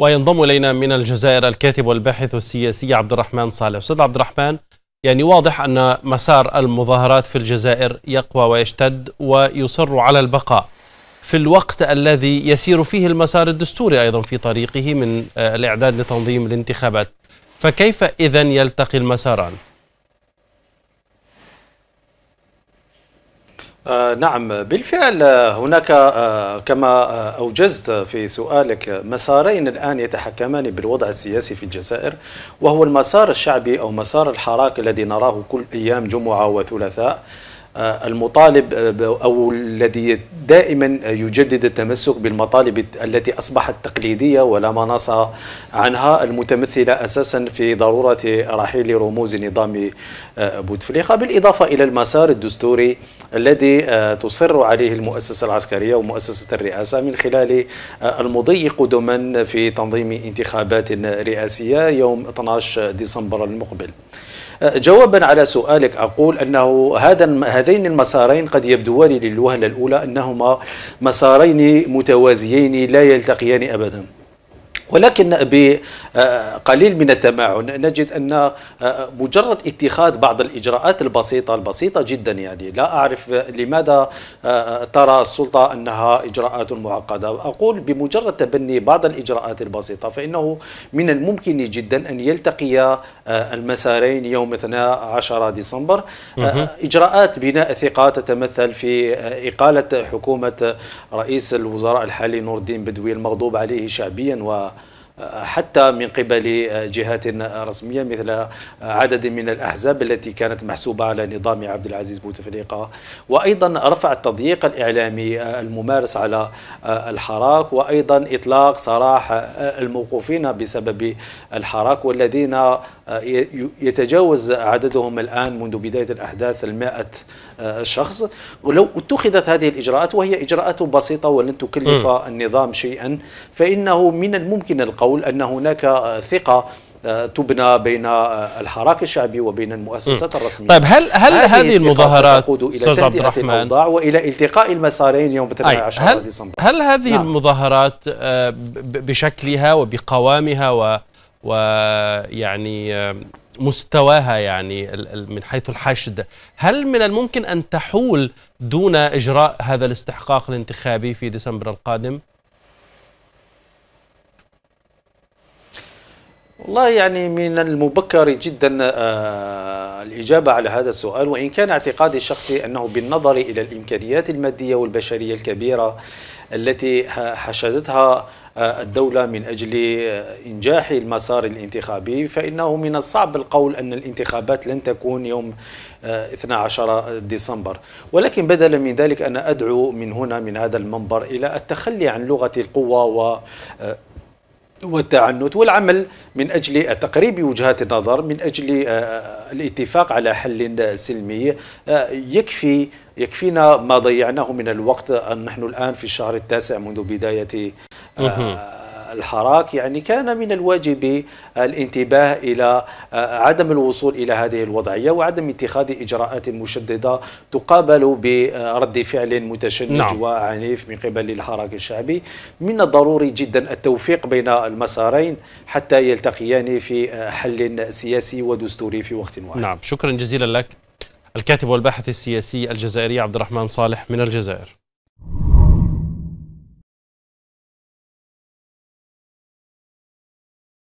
وينضم الينا من الجزائر الكاتب والباحث السياسي عبد الرحمن صالح استاذ عبد الرحمن يعني واضح ان مسار المظاهرات في الجزائر يقوى ويشتد ويصر على البقاء في الوقت الذي يسير فيه المسار الدستوري ايضا في طريقه من آه، الاعداد لتنظيم الانتخابات فكيف اذا يلتقي المساران؟ آه، نعم بالفعل آه، هناك آه، كما أوجزت في سؤالك مسارين الآن يتحكمان بالوضع السياسي في الجزائر وهو المسار الشعبي أو مسار الحراك الذي نراه كل أيام جمعة وثلاثاء المطالب أو الذي دائما يجدد التمسك بالمطالب التي أصبحت تقليدية ولا مناص عنها المتمثلة أساسا في ضرورة رحيل رموز نظام بوتفليقة بالإضافة إلى المسار الدستوري الذي آه، تصر عليه المؤسسة العسكرية ومؤسسة الرئاسة من خلال آه، المضي قدما في تنظيم انتخابات رئاسية يوم 12 ديسمبر المقبل آه، جوابا على سؤالك اقول انه هذا هذين المسارين قد يبدوان للوهله الاولى انهما مسارين متوازيين لا يلتقيان ابدا ولكن بقليل آه، من التمعن نجد ان آه، مجرد اتخاذ بعض الاجراءات البسيطه البسيطه جدا يعني لا اعرف لماذا آه، ترى السلطه انها اجراءات معقده اقول بمجرد تبني بعض الاجراءات البسيطه فانه من الممكن جدا ان يلتقي المسارين يوم 12 ديسمبر اجراءات بناء ثقه تتمثل في اقاله حكومه رئيس الوزراء الحالي نور الدين بدوي المغضوب عليه شعبيا و حتى من قبل جهات رسمية مثل عدد من الأحزاب التي كانت محسوبة على نظام عبد العزيز بوتفليقة وأيضا رفع التضييق الإعلامي الممارس على الحراك وأيضا إطلاق سراح الموقوفين بسبب الحراك والذين يتجاوز عددهم الآن منذ بداية الأحداث المائة شخص ولو اتخذت هذه الإجراءات وهي إجراءات بسيطة ولن تكلف النظام شيئا فإنه من الممكن القول القول أن هناك ثقة آه، تبنى بين آه، الحراك الشعبي وبين المؤسسات الرسميه طيب هل هل هذه المظاهرات استاذ الى الرحمن والى التقاء المسارين يوم 18 هل ديسمبر هل هذه نعم. المظاهرات آه، بشكلها وبقوامها و ويعني مستواها يعني من حيث الحشد هل من الممكن ان تحول دون اجراء هذا الاستحقاق الانتخابي في ديسمبر القادم والله يعني من المبكر جدا آه، الإجابة على هذا السؤال وإن كان اعتقادي الشخصي أنه بالنظر إلى الإمكانيات المادية والبشرية الكبيرة التي حشدتها آه، الدولة من أجل آه، إنجاح المسار الانتخابي فإنه من الصعب القول أن الانتخابات لن تكون يوم 12 ديسمبر ولكن بدلا من ذلك أنا أدعو من هنا من هذا المنبر إلى التخلي عن لغة القوة و والتعنت والعمل من أجل تقريب وجهات النظر من أجل آه، آه، الاتفاق على حل سلمي آه، يكفي يكفينا ما ضيعناه من الوقت نحن الآن في الشهر التاسع منذ بداية الحراك يعني كان من الواجب الانتباه إلى آه، عدم الوصول إلى هذه الوضعية وعدم اتخاذ إجراءات مشددة تقابل برد فعل متشنج نعم. وعنيف من قبل الحراك الشعبي من الضروري جدا التوفيق بين المسارين حتى يلتقيان في آه، حل سياسي ودستوري في وقت واحد نعم شكرا جزيلا لك الكاتب والباحث السياسي الجزائري عبد الرحمن صالح من الجزائر